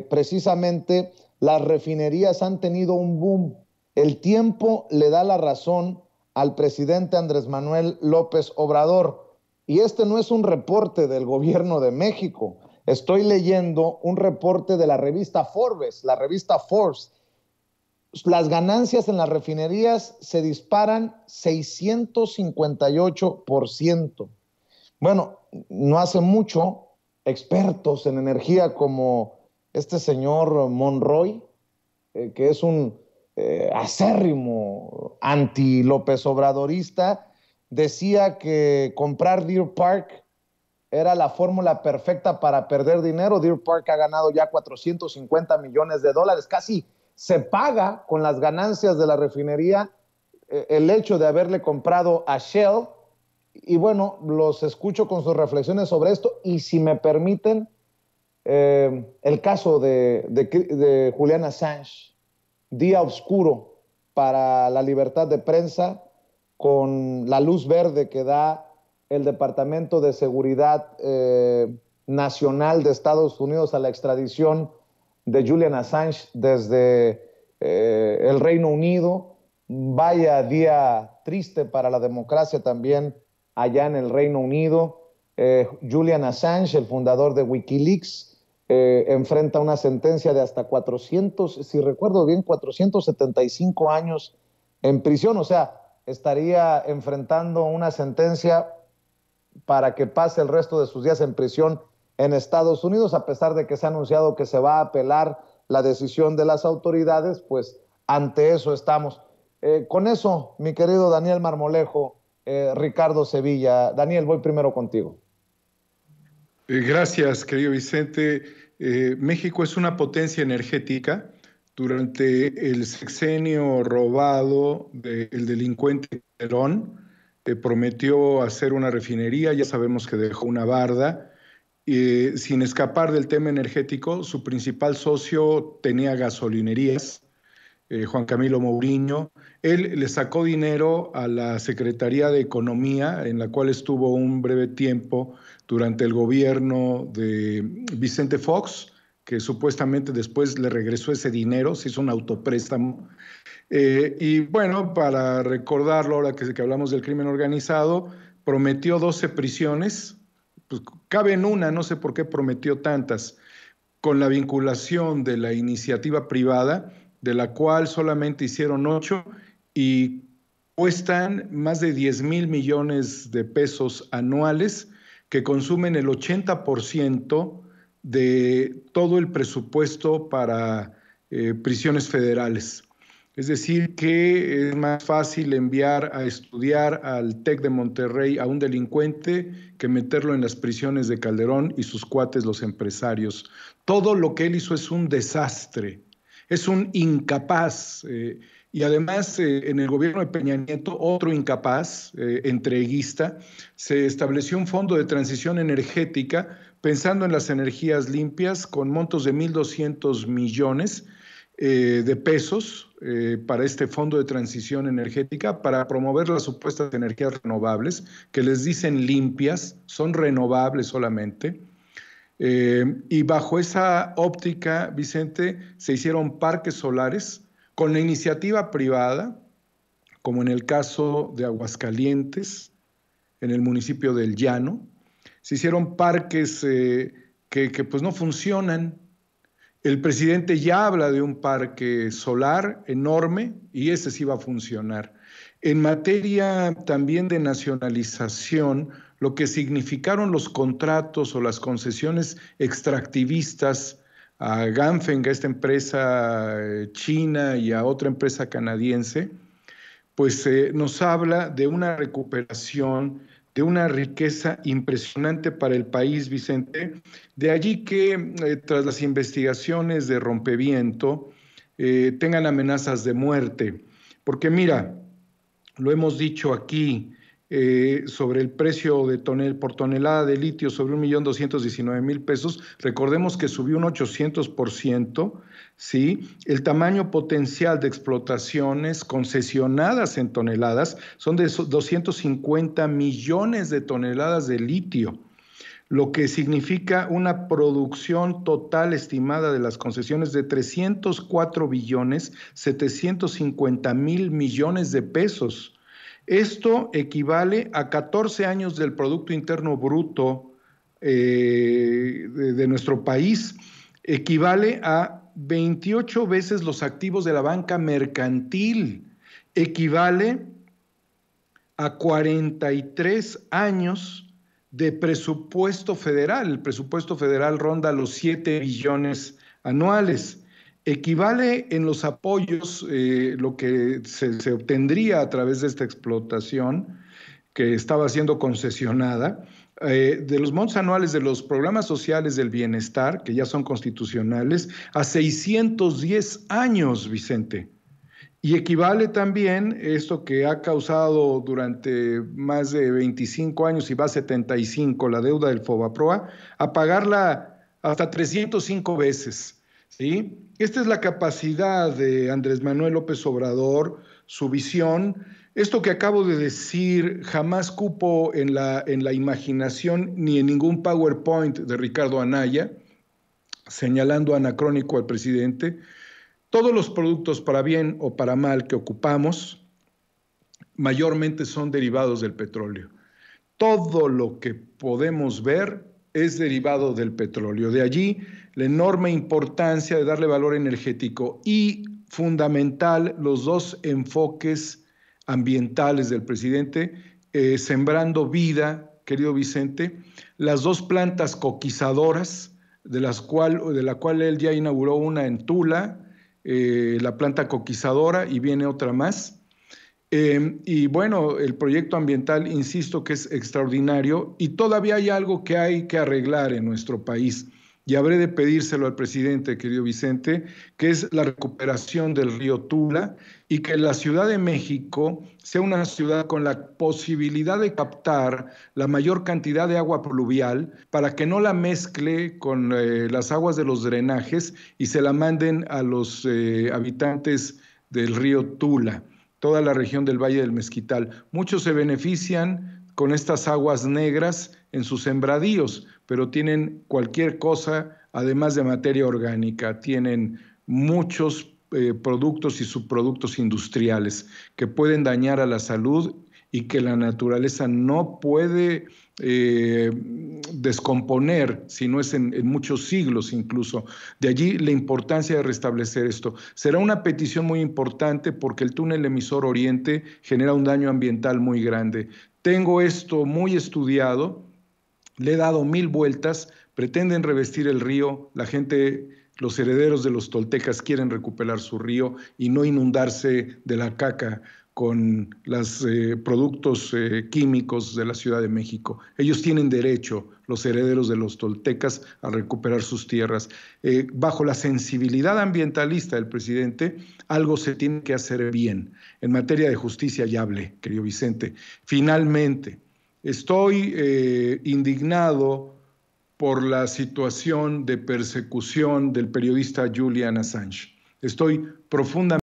precisamente las refinerías han tenido un boom. El tiempo le da la razón al presidente Andrés Manuel López Obrador. Y este no es un reporte del gobierno de México. Estoy leyendo un reporte de la revista Forbes, la revista Forbes. Las ganancias en las refinerías se disparan 658%. Bueno, no hace mucho expertos en energía como este señor Monroy, eh, que es un eh, acérrimo anti-López Obradorista, decía que comprar Deer Park era la fórmula perfecta para perder dinero. Deer Park ha ganado ya 450 millones de dólares, casi se paga con las ganancias de la refinería eh, el hecho de haberle comprado a Shell. Y bueno, los escucho con sus reflexiones sobre esto y si me permiten, Em, el caso de, Julian Assange, día oscuro para la libertad de prensa con la luz verde que da el Departamento de Seguridad eh, Nacional de Estados Unidos a la extradición de Julian Assange desde eh, el Reino Unido. Vaya día triste para la democracia también allá en el Reino Unido. Eh, Julian Assange, el fundador de Wikileaks, eh, enfrenta una sentencia de hasta 400, si recuerdo bien, 475 años en prisión. O sea, estaría enfrentando una sentencia para que pase el resto de sus días en prisión en Estados Unidos, a pesar de que se ha anunciado que se va a apelar la decisión de las autoridades, pues ante eso estamos. Eh, con eso, mi querido Daniel Marmolejo, eh, Ricardo Sevilla, Daniel, voy primero contigo. Eh, gracias, querido Vicente. Eh, México es una potencia energética. Durante el sexenio robado del delincuente Perón, prometió hacer una refinería, ya sabemos que dejó una barda. Eh, sin escapar del tema energético, su principal socio tenía gasolinerías eh, Juan Camilo Mourinho. Él le sacó dinero a la Secretaría de Economía, en la cual estuvo un breve tiempo durante el gobierno de Vicente Fox, que supuestamente después le regresó ese dinero, se hizo un autopréstamo. Eh, y bueno, para recordarlo, ahora que, que hablamos del crimen organizado, prometió 12 prisiones, pues, cabe en una, no sé por qué prometió tantas, con la vinculación de la iniciativa privada de la cual solamente hicieron ocho y cuestan más de 10 mil millones de pesos anuales que consumen el 80% de todo el presupuesto para eh, prisiones federales. Es decir, que es más fácil enviar a estudiar al TEC de Monterrey a un delincuente que meterlo en las prisiones de Calderón y sus cuates los empresarios. Todo lo que él hizo es un desastre es un incapaz. Eh, y además, eh, en el gobierno de Peña Nieto, otro incapaz, eh, entreguista, se estableció un fondo de transición energética pensando en las energías limpias con montos de 1.200 millones de pesos para este fondo de transición energética para promover las supuestas energías renovables, que les dicen limpias, son renovables solamente eh, y bajo esa óptica, Vicente, se hicieron parques solares con la iniciativa privada, como en el caso de Aguascalientes, en el municipio del Llano. Se hicieron parques eh, que, que pues no funcionan. El presidente ya habla de un parque solar enorme y ese sí va a funcionar. En materia también de nacionalización, lo que significaron los contratos o las concesiones extractivistas a Ganfeng, a esta empresa eh, china y a otra empresa canadiense, pues eh, nos habla de una recuperación, de una riqueza impresionante para el país, Vicente. De allí que eh, tras las investigaciones de rompeviento tengan amenazas de muerte. Porque mira, lo hemos dicho aquí, eh, sobre el precio de por tonelada de litio sobre 1.219.000 pesos, recordemos que subió un 800%, ¿sí? El tamaño potencial de explotaciones concesionadas en toneladas son de 250 millones de toneladas de litio lo que significa una producción total estimada de las concesiones de 304 billones 750 mil millones de pesos. Esto equivale a 14 años del Producto Interno Bruto eh, de nuestro país, equivale a 28 veces los activos de la banca mercantil, equivale a 43 años de presupuesto federal. El presupuesto federal ronda los 7 billones anuales. Equivale en los apoyos eh, lo que se, obtendría a través de esta explotación que estaba siendo concesionada, eh, de los montos anuales de los programas sociales del bienestar, que ya son constitucionales, a 610 años, Vicente. Y equivale también esto que ha causado durante más de 25 años y va a 75 la deuda del FOBAPROA, a pagarla hasta 305 veces. ¿sí? Esta es la capacidad de Andrés Manuel López Obrador, su visión. Esto que acabo de decir jamás cupo en la, en la imaginación ni en ningún PowerPoint de Ricardo Anaya, señalando anacrónico al presidente todos los productos para bien o para mal que ocupamos mayormente son derivados del petróleo. Todo lo que podemos ver es derivado del petróleo. De allí la enorme importancia de darle valor energético y fundamental los dos enfoques ambientales del presidente, eh, Sembrando Vida, querido Vicente, las dos plantas coquizadoras, de, las cuales de la cual él ya inauguró una en Tula, eh, la planta coquizadora y viene otra más. Em, y bueno, el proyecto ambiental, insisto que es extraordinario y todavía hay algo que hay que arreglar en nuestro país y habré de pedírselo al presidente, querido Vicente, que es la recuperación del río Tula y que la Ciudad de México sea una ciudad con la posibilidad de captar la mayor cantidad de agua pluvial para que no la mezcle con eh, las aguas de los drenajes y se la manden a los eh, habitantes del río Tula, toda la región del Valle del Mezquital. Muchos se benefician con estas aguas negras en sus sembradíos pero tienen cualquier cosa además de materia orgánica, tienen muchos eh, productos y subproductos industriales que pueden dañar a la salud y que la naturaleza no puede eh, descomponer, si no es en, muchos siglos incluso. De allí la importancia de restablecer esto. Será una petición muy importante porque el túnel emisor oriente genera un daño ambiental muy grande. Tengo esto muy estudiado, le he dado mil vueltas, pretenden revestir el río, la gente, los herederos de los toltecas quieren recuperar su río y no inundarse de la caca con los eh, productos eh, químicos de la Ciudad de México. Ellos tienen derecho, los herederos de los toltecas, a recuperar sus tierras. Eh, bajo la sensibilidad ambientalista del presidente, algo se tiene que hacer bien. En materia de justicia ya hablé, querido Vicente. Finalmente, Estoy eh, indignado por la situación de persecución del periodista Julian Assange. Estoy profundamente